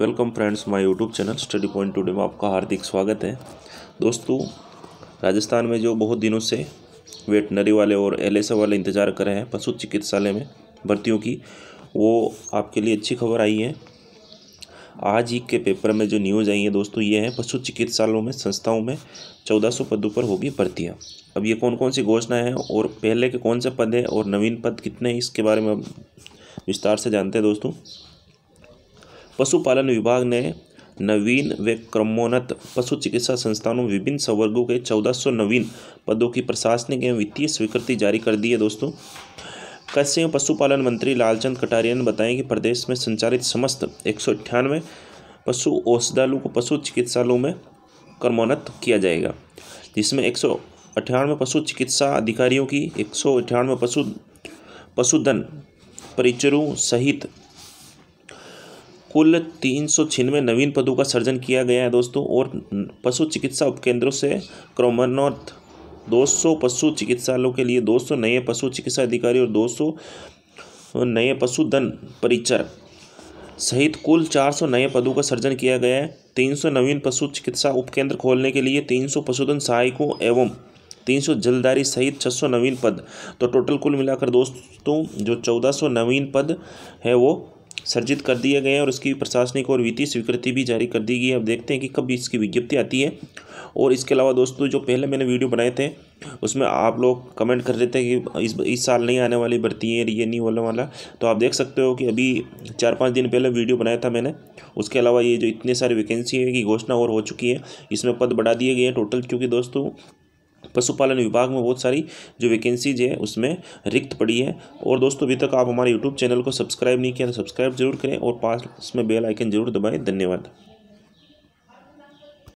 welcome friends my YouTube channel study point today में आपका हार्दिक स्वागत है दोस्तों राजस्थान में जो बहुत दिनों से वेटनरी वाले और एल वाले इंतज़ार कर रहे हैं पशु चिकित्सालय में भर्तियों की वो आपके लिए अच्छी खबर आई है आज ही के पेपर में जो न्यूज़ आई है दोस्तों ये है पशु चिकित्सालयों में संस्थाओं में चौदह सौ पदों पर होगी भर्तियाँ अब ये कौन कौन सी घोषणाएँ हैं और पहले के कौन से पद हैं और नवीन पद कितने हैं इसके बारे में विस्तार से जानते हैं दोस्तों पशुपालन विभाग ने नवीन व क्रमोन्नत पशु चिकित्सा संस्थानों में विभिन्न संवर्गों के चौदह सौ नवीन पदों की प्रशासनिक एवं वित्तीय स्वीकृति जारी कर दी है दोस्तों कैसे एवं पशुपालन मंत्री लालचंद कटारिया ने बताया कि प्रदेश में संचालित समस्त एक सौ अट्ठानवे पशु औषधालु को पशु चिकित्सालयों में क्रमोन्नत किया जाएगा जिसमें एक सौ अठानवे पशु चिकित्सा अधिकारियों की एक सौ अठानवे पशु पशुधन परिचरों सहित कुल तीन सौ छियानवे नवीन पदों का सृजन किया गया है दोस्तों और पशु चिकित्सा उपकेंद्रों से दो 200 पशु चिकित्सालयों के लिए 200 नए पशु चिकित्सा अधिकारी और 200 नए पशुधन परिचर सहित कुल 400 नए पदों का सृजन किया गया है 300 नवीन पशु चिकित्सा उपकेंद्र खोलने के लिए 300 पशुधन सहायकों एवं 300 जलदारी सहित 600 नवीन पद तो टोटल कुल मिलाकर दोस्तों जो 1400 नवीन पद है वो सर्जित कर दिए गए हैं और इसकी प्रशासनिक और वित्तीय स्वीकृति भी जारी कर दी गई है अब देखते हैं कि कब इसकी विज्ञप्ति आती है और इसके अलावा दोस्तों जो पहले मैंने वीडियो बनाए थे उसमें आप लोग कमेंट कर रहे थे कि इस इस साल नहीं आने वाली भर्ती है ये नहीं होने वाला तो आप देख सकते हो कि अभी चार पाँच दिन पहले वीडियो बनाया था मैंने उसके अलावा ये जो इतने सारे वैकेंसी है कि घोषणा और हो चुकी है इसमें पद बढ़ा दिए गए हैं टोटल क्योंकि दोस्तों पशुपालन विभाग में बहुत सारी जो वैकेंसीज है उसमें रिक्त पड़ी है और दोस्तों अभी तक आप हमारे यूट्यूब चैनल को सब्सक्राइब नहीं किया तो सब्सक्राइब जरूर करें और पास में बेल आइकन जरूर दबाएं धन्यवाद